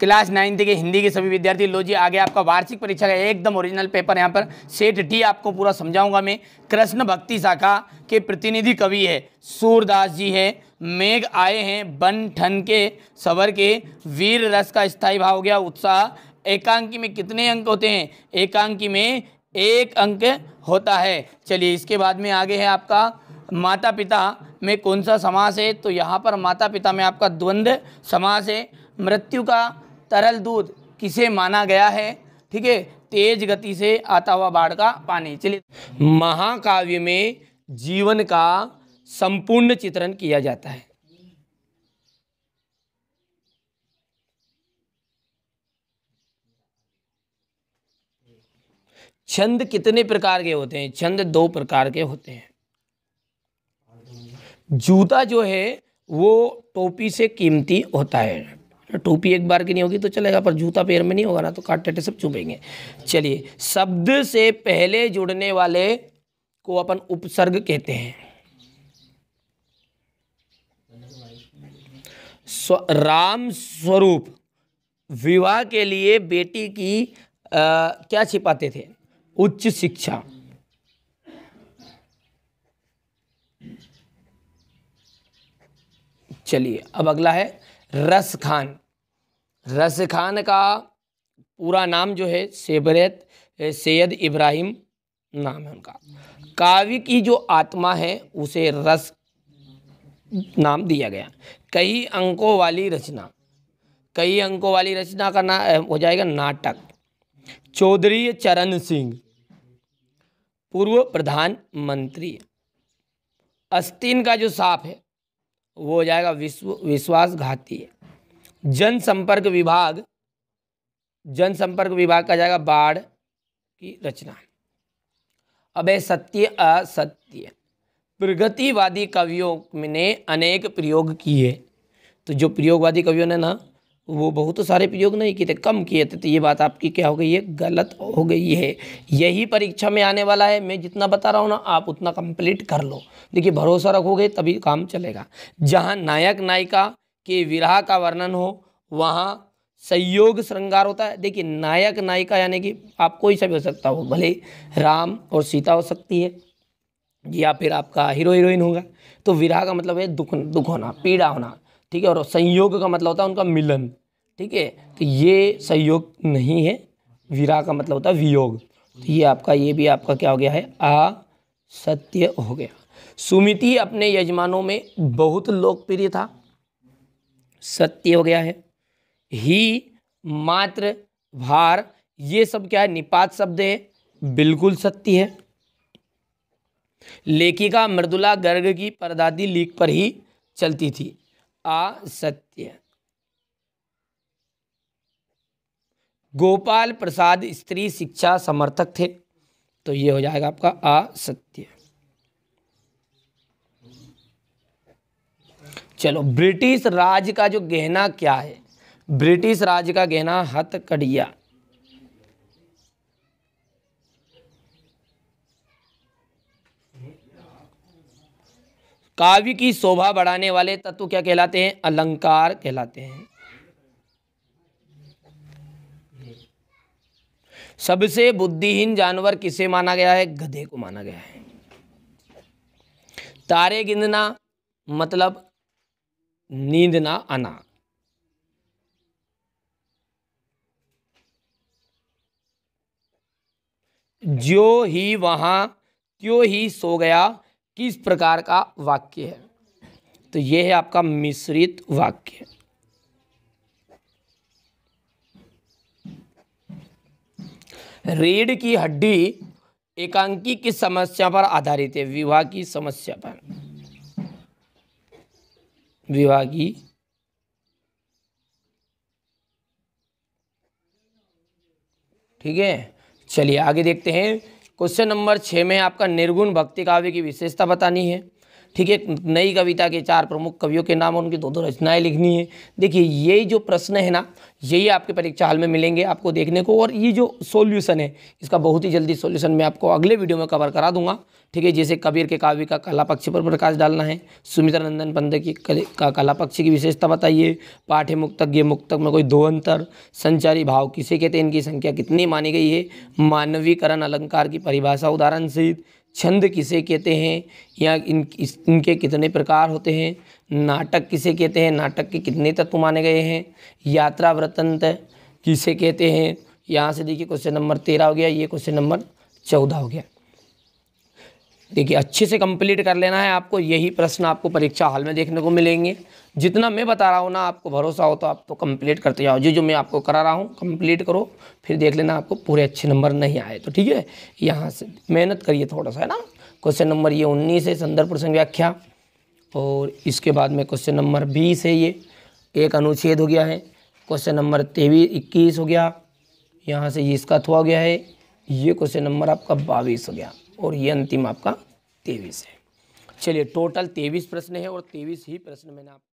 class ninth के हिंदी के सभी विद्यार्थी लो जी आगे आपका वार्षिक परीक्षा का एकदम ओरिजिनल पेपर यहाँ पर सेठ डी आपको पूरा समझाऊंगा मैं कृष्ण भक्ति शाखा के प्रतिनिधि कवि है सूरदास जी है मेघ आए हैं बन ठन के सबर के वीर रस का स्थायी भाव हो गया उत्साह एकांकी में कितने अंक होते हैं एकांकी में एक अंक होता है चलिए इसके बाद में आगे है आपका माता पिता में कौन सा समास है तो यहाँ पर माता पिता में आपका द्वंद्व समास है मृत्यु का तरल दूध किसे माना गया है ठीक है तेज गति से आता हुआ बाढ़ का पानी चलिए महाकाव्य में जीवन का संपूर्ण चित्रण किया जाता है छंद कितने प्रकार के होते हैं छंद दो प्रकार के होते हैं जूता जो है वो टोपी से कीमती होता है टोपी एक बार की नहीं होगी तो चलेगा पर जूता पैर में नहीं होगा ना तो काट टेटे सब चुभेंगे चलिए शब्द से पहले जुड़ने वाले को अपन उपसर्ग कहते हैं स्व, राम स्वरूप विवाह के लिए बेटी की आ, क्या छिपाते थे उच्च शिक्षा चलिए अब अगला है रस खान रस खान का पूरा नाम जो है सेबरत सैयद इब्राहिम नाम है उनका काव्य की जो आत्मा है उसे रस नाम दिया गया कई अंकों वाली रचना कई अंकों वाली रचना का नाम हो जाएगा नाटक चौधरी चरण सिंह पूर्व प्रधानमंत्री अस्तीन का जो साफ है वो हो जाएगा विश्व विश्वासघाती है जनसंपर्क विभाग जनसंपर्क विभाग का जाएगा बाढ़ की रचना अब है सत्य असत्य प्रगतिवादी कवियों ने अनेक प्रयोग किए तो जो प्रयोगवादी कवियों ने ना वो बहुत सारे प्रयोग नहीं किए थे कम किए थे तो ये बात आपकी क्या हो गई है गलत हो गई है यही परीक्षा में आने वाला है मैं जितना बता रहा हूँ ना आप उतना कंप्लीट कर लो देखिए भरोसा रखोगे तभी काम चलेगा जहाँ नायक नायिका के विरह का वर्णन हो वहाँ संयोग श्रृंगार होता है देखिए नायक नायिका यानी कि आप कोई सा भी हो सकता हो भले राम और सीता हो सकती है या फिर आपका हीरो हीरोइन होगा तो विरह का मतलब है दुख दुख होना पीड़ा होना ठीक है और संयोग का मतलब होता है उनका मिलन ठीक है तो ये संयोग नहीं है विरह का मतलब होता है वियोग तो ये आपका ये भी आपका क्या हो गया है आ सत्य हो गया सुमिति अपने यजमानों में बहुत लोकप्रिय था सत्य हो गया है ही मात्र भार ये सब क्या है निपात शब्द है बिल्कुल सत्य है लेखिका मृदुला गर्ग की परदादी लीक पर ही चलती थी असत्य गोपाल प्रसाद स्त्री शिक्षा समर्थक थे तो ये हो जाएगा आपका असत्य चलो ब्रिटिश राज का जो गहना क्या है ब्रिटिश राज का गहना हथकड़िया काव्य की शोभा बढ़ाने वाले तत्व क्या कहलाते हैं अलंकार कहलाते हैं सबसे बुद्धिहीन जानवर किसे माना गया है गधे को माना गया है तारे गिनना मतलब नींद ना आना जो ही वहां क्यों ही सो गया किस प्रकार का वाक्य है तो यह है आपका मिश्रित वाक्य रीढ़ की हड्डी एकांकी की समस्या पर आधारित है विवाह की समस्या पर विभागी ठीक है चलिए आगे देखते हैं क्वेश्चन नंबर छः में आपका निर्गुण भक्ति काव्य की विशेषता बतानी है ठीक है नई कविता के चार प्रमुख कवियों के नाम और उनकी दो दो रचनाएं लिखनी है देखिए यही जो प्रश्न है ना यही आपके परीक्षा हाल में मिलेंगे आपको देखने को और ये जो सोल्यूशन है इसका बहुत ही जल्दी सोल्यूशन मैं आपको अगले वीडियो में कवर करा दूंगा ठीक है जैसे कबीर के काव्य का कला पक्ष पर प्रकाश डालना है सुमित्रा नंदन पंत की का कला पक्ष की विशेषता बताइए पाठ्य मुक्तज्ञ ये मुक्तक में कोई दो अंतर संचारी भाव किसे कहते हैं इनकी संख्या कितनी मानी गई है मानवीकरण अलंकार की परिभाषा उदाहरण सहित छंद किसे कहते हैं या इन इनके कितने प्रकार होते हैं नाटक किसे कहते हैं नाटक के कितने तत्व माने गए हैं यात्रा वृत्तांत किसे कहते हैं यहाँ से देखिए क्वेश्चन नंबर तेरह हो गया ये क्वेश्चन नंबर चौदह हो गया देखिए अच्छे से कंप्लीट कर लेना है आपको यही प्रश्न आपको परीक्षा हाल में देखने को मिलेंगे जितना मैं बता रहा हूँ ना आपको भरोसा हो तो आप तो कंप्लीट करते जाओ जो जो मैं आपको करा रहा हूँ कंप्लीट करो फिर देख लेना आपको पूरे अच्छे नंबर नहीं आए तो ठीक है यहाँ से मेहनत करिए थोड़ा सा है ना क्वेश्चन नंबर ये उन्नीस है संदर्भ प्रसंग व्याख्या और इसके बाद में क्वेश्चन नंबर बीस है ये एक अनुच्छेद हो गया है क्वेश्चन नंबर तेईस इक्कीस हो गया यहाँ से ये इसका थोड़ा गया है ये क्वेश्चन नंबर आपका बाईस हो गया और ये अंतिम आपका तेईस है चलिए टोटल तेईस प्रश्न है और तेईस ही प्रश्न मैंने आप